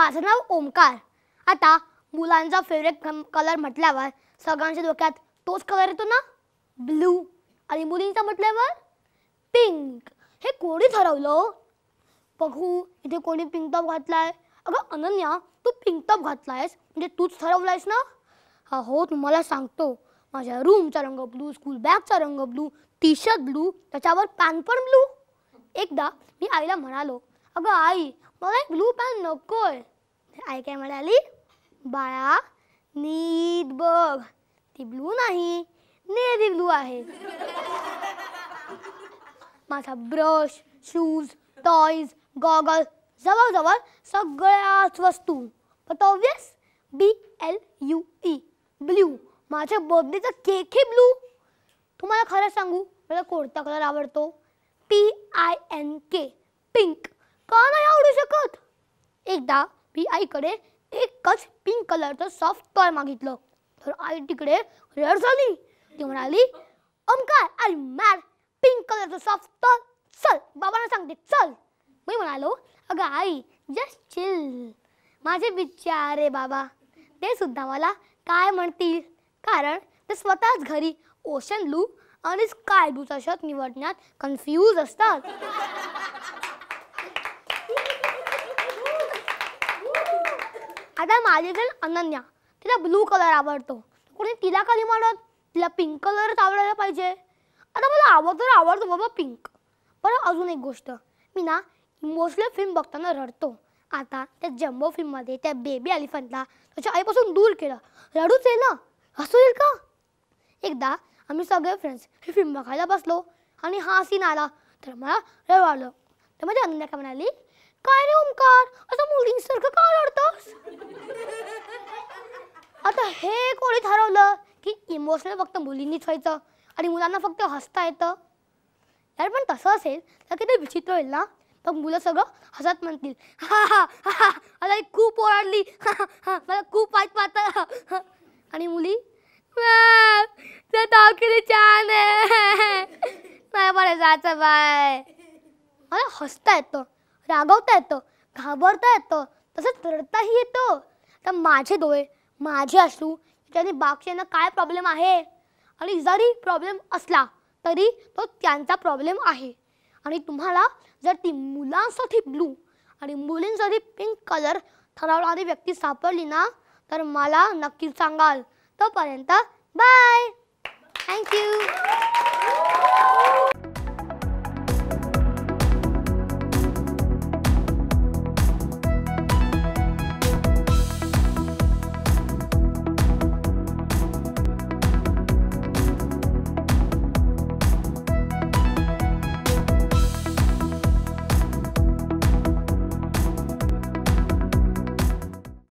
माझं नाव ओमकार आता मुलांचा फेवरेट कलर म्हटल्यावर सगळ्यांच्या डोक्यात तोच कलर येतो ना ब्लू आणि मुलींचा म्हटल्यावर पिंक हे कोणी ठरवलं बघू इथे कोणी पिंक टॉप घातलाय अगं अनन्या तू पिंक टॉप घातलायस म्हणजे तूच ठरवलायस ना हा हो तुम्हाला सांगतो माझ्या रूमचा रंग ब्लू स्कूल बॅगचा रंग ब्लू टी शर्ट ब्लू त्याच्यावर पॅन पण ब्लू एकदा मी आईला म्हणालो अगं आई मला एक ब्लू पॅन नकोय आई काय म्हणाली बाळा नीट बघ ती ब्लू नाही नेव्ही ब्लू आहे माझा ब्रश शूज टॉईज गॉगल जवळजवळ सगळ्याच वस्तू but obvious B L U E blue माझ्या बर्थडेचा केक हे ब्लू तुम्हाला खरं सांगू मला कोणता कलर आवडतो P I N K pink का नाही आवडू शकत एकदा मी आईकडे एकच पिंक कलरचं सॉफ्ट टॉय मागितलं तर आई तिकडे रेड झाली ती म्हणाली अमकार आय मॅड पिंक कलरचं सॉफ्ट टॉय चल बाबांना सांगते चल मी म्हणालो अगं आई जस्ट चिल माझे बिचारे बाबा ते सुद्धा मला काय म्हणतील कारण ते स्वतःच घरी ओशन लू आणि स्काय ब्लूचा शर्ट निवडण्यात कन्फ्यूज असतात आता माझी फ्रेंड अनन्या तिला ब्लू कलर आवडतो कोणी तिला कधी म्हणत तिला पिंक कलरच आवडायला पाहिजे आता मला आवडतो आवडतो बाबा पिंक पण अजून एक गोष्ट मी ना इमोशनल फिल्म बघताना रडतो आता त्या जम्बो फिल्ममध्ये त्या बेबी एलिफंटला त्याच्या आईपासून दूर केलं रडूच आहे ना हसू येईल का एकदा आम्ही सगळे फ्रेंड्स ही फिल्म बघायला बसलो आणि हा सीन आला तर मला रडू आलं तर माझ्या अनन्या का म्हणाली काय रे ओमकार असं मुलींसारखं का रडतं की इमोशनल फक्त मुलींनीच व्हायचं आणि मुलांना फक्त हसता येतं यार पण तसं असेल तर किती विचित्र होईल ना मग मुलं सगळं हसत म्हणतील हा हा हा हा खूप ओरडली मला खूप वाईट पाहत आणि मुली किती छान आहे नाही बरं जायचं बाय मला हसता येतं रागवता येतं घाबरता येतं तसंच रडताही येतं तर माझे डोळे माझे असू ज्याने बागशेनं काय प्रॉब्लेम आहे आणि जरी प्रॉब्लेम असला तरी तो त्यांचा प्रॉब्लेम आहे आणि तुम्हाला जर ती मुलांसाठी ब्लू आणि मुलींसाठी पिंक कलर ठरवणारी व्यक्ती सापडली ना तर मला नक्कीच सांगाल तोपर्यंत बाय थँक्यू